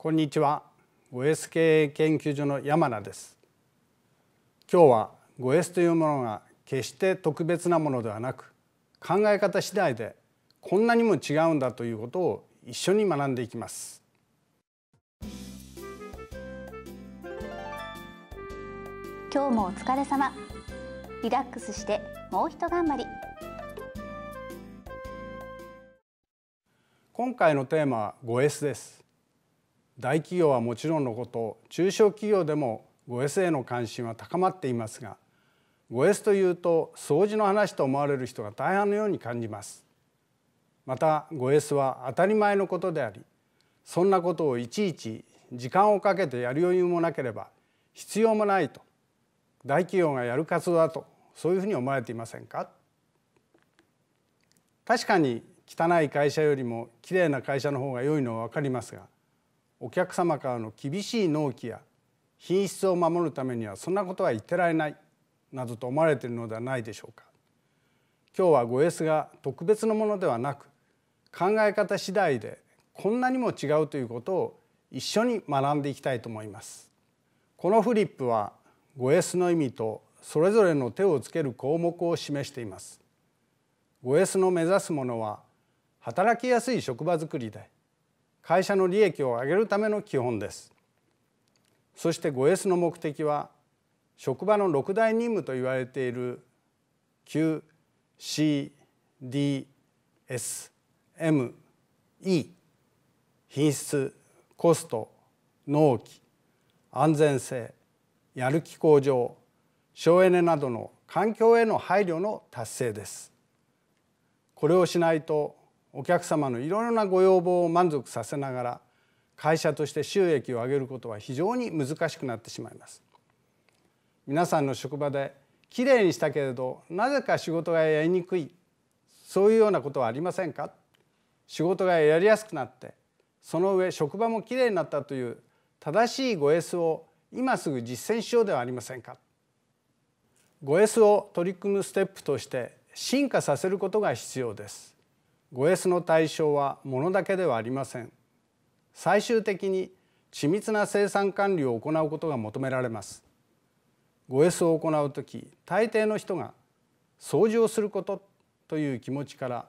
こんにちは 5S 経営研究所の山名です今日は 5S というものが決して特別なものではなく考え方次第でこんなにも違うんだということを一緒に学んでいきます今日もお疲れ様リラックスしてもう一頑張り今回のテーマは 5S です大企業はもちろんのこと中小企業でも 5S への関心は高まっていますが 5S というと掃除の話と思われる人が大半のように感じます。また 5S は当たり前のことでありそんなことをいちいち時間をかけてやる余裕もなければ必要もないと大企業がやる活動だとそういうふうに思われていませんか確かに汚い会社よりもきれいな会社の方が良いのは分かりますがお客様からの厳しい納期や品質を守るためにはそんなことは言ってられないなどと思われているのではないでしょうか。今日は 5S が特別のものではなく考え方次第でこんなにも違うということを一緒に学んでいきたいと思います。このフリップは 5S の意味とそれぞれの手をつける項目を示しています。5S の目指すものは働きやすい職場づくりで会社の利益を上げるための基本ですそして 5S の目的は職場の6大任務と言われている QCDSME 品質コスト納期安全性やる気向上省エネなどの環境への配慮の達成ですこれをしないとお客様のいろいろなご要望を満足させながら会社として収益を上げることは非常に難しくなってしまいます皆さんの職場できれいにしたけれどなぜか仕事がやりにくいそういうようなことはありませんか仕事がやりやすくなってその上職場もきれいになったという正しいご S を今すぐ実践しようではありませんかご S を取り組むステップとして進化させることが必要です 5S の対象は物だけではありません最終的に緻密な生産管理を行うことが求められます 5S を行う時大抵の人が掃除をすることという気持ちから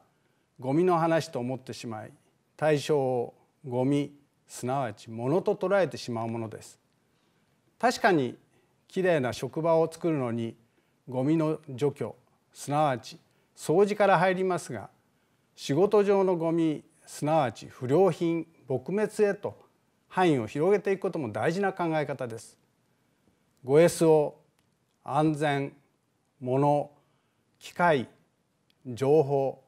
ゴミの話と思ってしまい対象をゴミすなわち物と捉えてしまうものです確かにきれいな職場を作るのにゴミの除去すなわち掃除から入りますが仕事上のゴミすなわち不良品撲滅へと範囲を広げていくことも大事な考え方です。5 s を安全物機械情報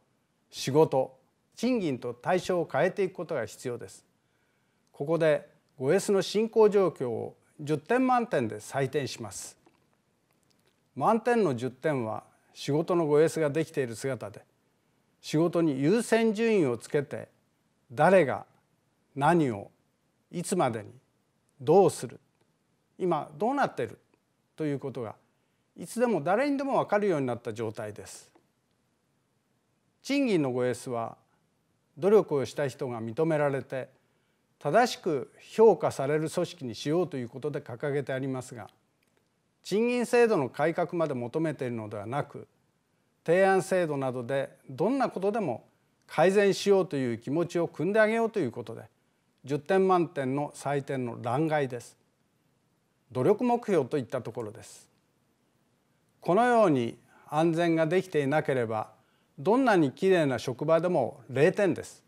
仕事賃金と対象を変えていくことが必要です。ここで 5S の進行状況を10点満点で採点します。満点の10点は仕事の 5S ができている姿で仕事に優先順位をつけて誰が何をいつまでにどうする今どうなっているということがいつでも誰にでも分かるようになった状態です。賃金の 5S は努力をした人が認められて正しく評価される組織にしようということで掲げてありますが賃金制度の改革まで求めているのではなく提案制度などでどんなことでも改善しようという気持ちを組んであげようということで10点満点の採点の欄外です。努力目標といったところです。このように安全ができていなければどんなにきれいな職場でも0点です。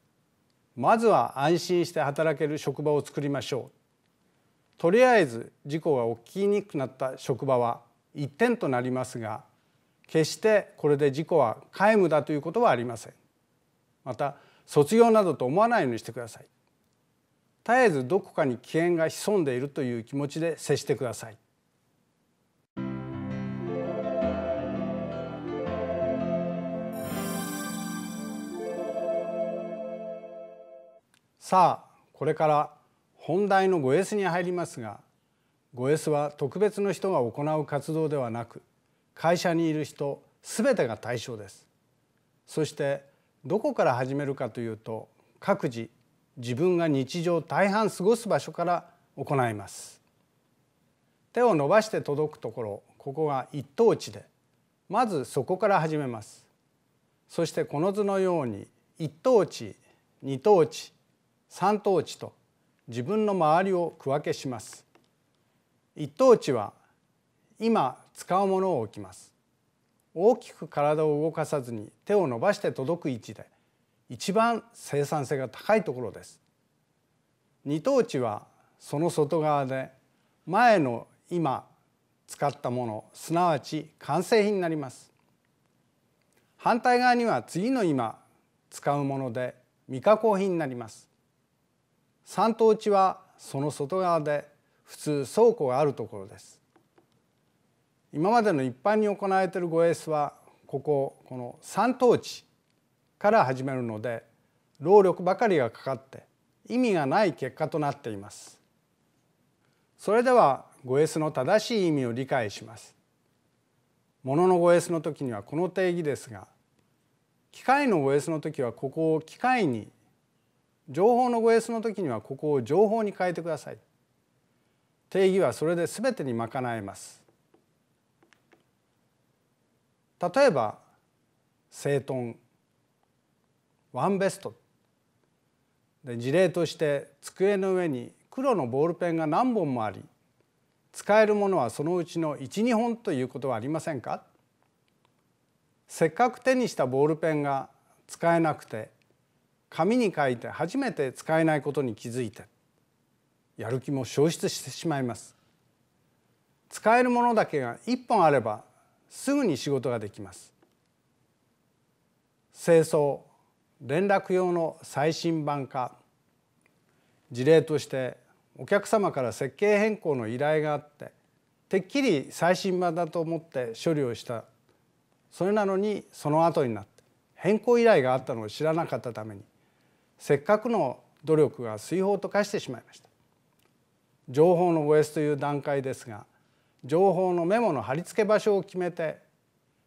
まずは安心して働ける職場を作りましょう。とりあえず事故が起きにくくなった職場は1点となりますが決してこれで事故は皆無だということはありませんまた卒業などと思わないようにしてください絶えずどこかに危険が潜んでいるという気持ちで接してくださいさあこれから本題の 5S に入りますが 5S は特別の人が行う活動ではなく会社にいる人全てが対象ですそしてどこから始めるかというと各自自分が日常大半過ごす場所から行います手を伸ばして届くところここが一等地でまずそこから始めますそしてこの図のように一等地二等地三等地と自分の周りを区分けします一等地は今使うものを置きます大きく体を動かさずに手を伸ばして届く位置で一番生産性が高いところです二等値はその外側で前の今使ったものすなわち完成品になります反対側には次の今使うもので未加工品になります三等値はその外側で普通倉庫があるところです今までの一般に行われている護衛はこここの三等地から始めるので労力ばかりがかかって意味がない結果となっています。それでは 5S の正しい意味を理解します。ものの 5S の時にはこの定義ですが機械の 5S の時はここを機械に情報の 5S の時にはここを情報に変えてください。定義はそれで全てに賄えます。例えば整頓ワンベストで事例として机の上に黒のボールペンが何本もあり使えるものはそのうちの12本ということはありませんかせっかく手にしたボールペンが使えなくて紙に書いて初めて使えないことに気づいてやる気も消失してしまいます使えるものだけが1本あればすぐに仕事ができます清掃連絡用の最新版化事例としてお客様から設計変更の依頼があっててっきり最新版だと思って処理をしたそれなのにその後になって変更依頼があったのを知らなかったためにせっかくの努力が水泡と化してしまいました情報の OS という段階ですが情報のメモの貼り付け場所を決めて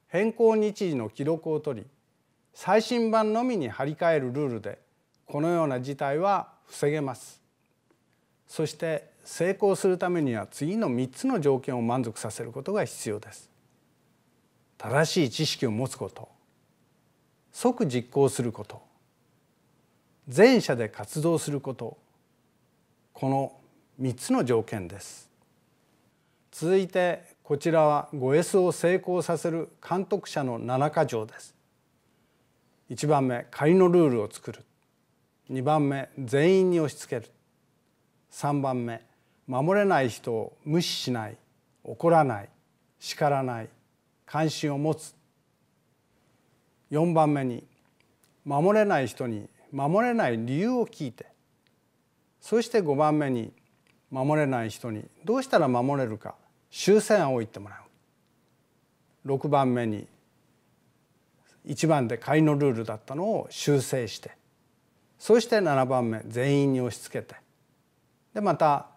変更日時の記録を取り最新版のみに貼り替えるルールでこのような事態は防げます。そして成功するためには次の3つの条件を満足させることが必要です。正しい知識を持つこと即実行すること前者で活動することこの3つの条件です。続いてこちらは 5S を成功させる監督者の7か条です1番目仮のルールを作る2番目全員に押し付ける3番目守れない人を無視しない怒らない叱らない関心を持つ4番目に守れない人に守れない理由を聞いてそして5番目に守れない人にどうしたら守れるか終戦を言ってもらう6番目に1番で仮のルールだったのを修正してそして7番目全員に押し付けてでまた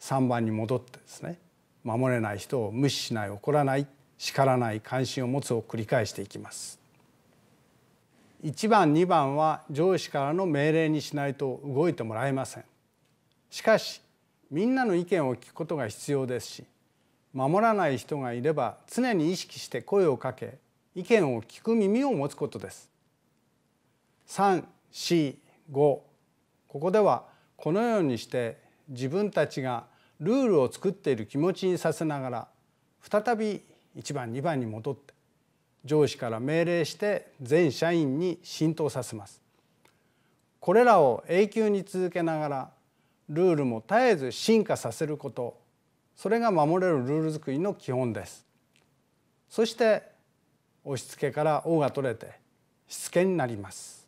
3番に戻ってですね守れない人を無視しない怒らない叱らない関心を持つを繰り返していきます。1番2番は上司からの命令にしないと動いてもらえません。しかしみんなの意見を聞くことが必要ですし守らない人がいれば常に意識して声をかけ意見を聞く耳を持つことです。三、四、五ここではこのようにして自分たちがルールを作っている気持ちにさせながら再び一番二番に戻って上司から命令して全社員に浸透させます。これらを永久に続けながらルールも絶えず進化させることそれが守れるルール作りの基本ですそして押し付けから「お」が取れてしつけになります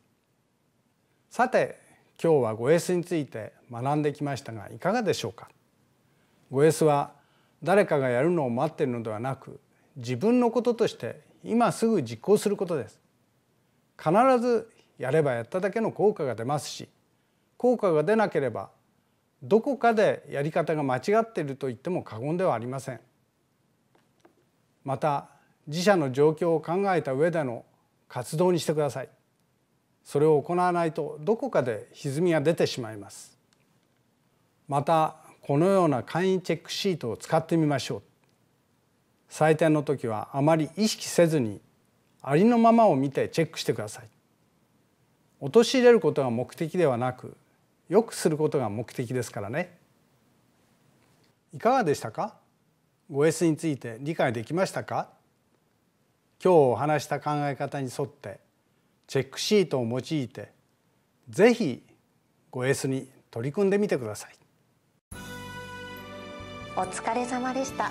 さて今日は 5S について学んできましたがいかがでしょうか 5S は誰かがやるのを待っているのではなく自分のこととして今すぐ実行することです必ずやればやっただけの効果が出ますし効果が出なければどこかでやり方が間違っていると言っても過言ではありませんまた自社の状況を考えた上での活動にしてくださいそれを行わないとどこかで歪みが出てしまいますまたこのような簡易チェックシートを使ってみましょう採点の時はあまり意識せずにありのままを見てチェックしてください陥れることが目的ではなく良くすることが目的ですからねいかがでしたか ?5S について理解できましたか今日お話した考え方に沿ってチェックシートを用いて是非 5S に取り組んでみてくださいお疲れ様でした。